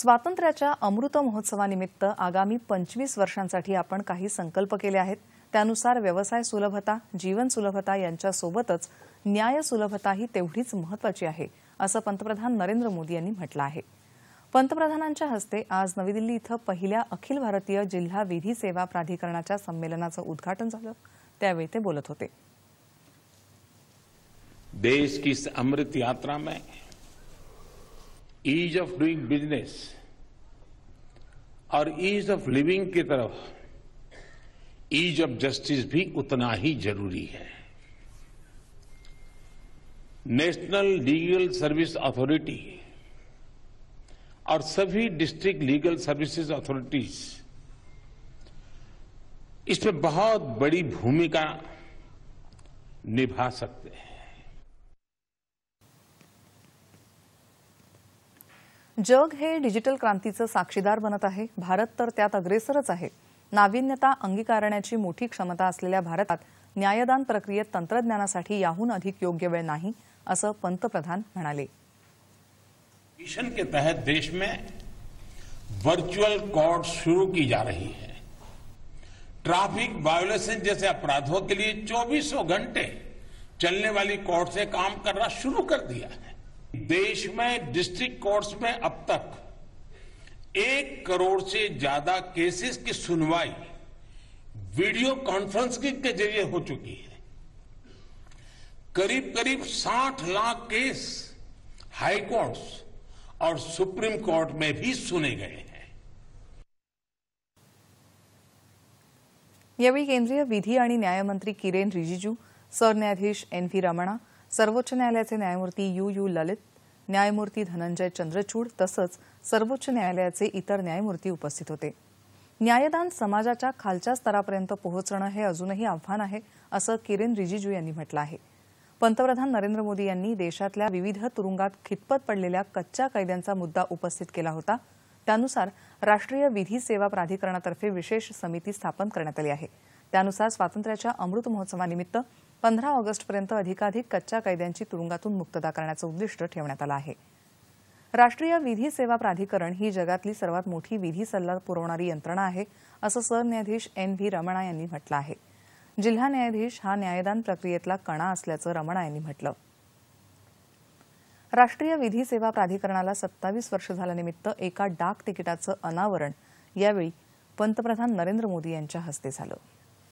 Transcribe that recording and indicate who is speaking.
Speaker 1: स्वातंत्र्याच्या अमृत महोत्सवानिमित्त आगामी पंचवीस वर्षांसाठी आपण काही संकल्प केले आहेत त्यानुसार व्यवसाय सुलभता जीवन सुलभता यांच्यासोबतच न्याय सुलभता ही तेवढीच महत्वाची आहे असं पंतप्रधान नरेंद्र मोदी यांनी म्हटलं आहे पंतप्रधानांच्या हस्ते आज नवी दिल्ली इथं पहिल्या अखिल भारतीय जिल्हा विधी सेवा प्राधिकरणाच्या संमेलनाचं उद्घाटन झालं त्यावेळी ते बोलत होते
Speaker 2: देश की इस अमृत यात्रा में ईज ऑफ डूइंग बिजनेस और ईज ऑफ लिविंग की तरफ ईज ऑफ जस्टिस भी उतना ही जरूरी है नेशनल लीगल सर्विस अथॉरिटी और सभी डिस्ट्रिक्ट लीगल सर्विसेज अथॉरिटीज इसमें बहुत बड़ी भूमिका निभा सकते हैं
Speaker 1: जग हे डिजिटल क्रांतीचं साक्षीदार बनत आहे भारत तर त्यात अग्रेसरच आहे नाविन्यता अंगीकारण्याची मोठी क्षमता असलेल्या भारतात न्यायदान प्रक्रियेत तंत्रज्ञानासाठी याहून अधिक योग्य वेळ नाही असं पंतप्रधान म्हणाले
Speaker 2: मिशन के तहत देश में वर्चुअल कोर्ट शुरू की जा रही है ट्रैफिक वायोलेशन जैसे अपराधों के लिए चौबीसों घंटे चलने वाली कोर्ट से काम करना शुरू कर दिया है देश में डिस्ट्रिक्ट कोर्ट्स में अब तक एक करोड़ से ज्यादा केसेस की सुनवाई वीडियो कॉन्फ्रेंसिंग के जरिए हो चुकी है करीब करीब 60 लाख केस हाई कोर्ट्स और सुप्रीम कोर्ट में भी सुने गए हैं
Speaker 1: यावेळी केंद्रीय विधि और न्याय मंत्री किरेन रिजिजू सरन्यायाधीश एन वी रमणा सर्वोच्च न्यायालयाचे न्यायमूर्ती यू यू ललित न्यायमूर्ती धनंजय चंद्रचूड तसंच सर्वोच्च न्यायालयाचे इतर न्यायमूर्ती उपस्थित होते न्यायदान समाजाच्या खालच्या स्तरापर्यंत पोहोचणं हे अजूनही आव्हान आहे असं किरेन रिजिजू यांनी म्हटलं आहे पंतप्रधान नरेंद्र मोदी यांनी देशातल्या विविध तुरुंगात खितपत पडलेल्या कच्च्या कैद्यांचा मुद्दा उपस्थित केला होता त्यानुसार राष्ट्रीय विधी सेवा प्राधिकरणातर्फे विशेष समिती स्थापन करण्यात आली आहे त्यानुसार स्वातंत्र्याच्या अमृत महोत्सवानिमित्त पंधरा ऑगस्टपर्यंत अधिकाधिक कच्च्या कैद्यांची तुरुंगातून मुक्तता करण्याचं उद्दिष्ट ठेवण्यात आलं आहे राष्ट्रीय विधी सेवा प्राधिकरण ही जगातली सर्वात मोठी विधी सल्ला पुरवणारी यंत्रणा आहे असं सरन्यायाधीश एन व्ही रमणा यांनी म्हटलं आहे जिल्हा न्यायाधीश हा न्यायदान प्रक्रियेतला कणा असल्याचं रमणा यांनी म्हटलं राष्ट्रीय विधी सेवा प्राधिकरणाला सत्तावीस वर्ष झाल्यानिमित्त एका डाक तिकिटाचं अनावरण यावेळी पंतप्रधान नरेंद्र मोदी यांच्या हस्ते झालं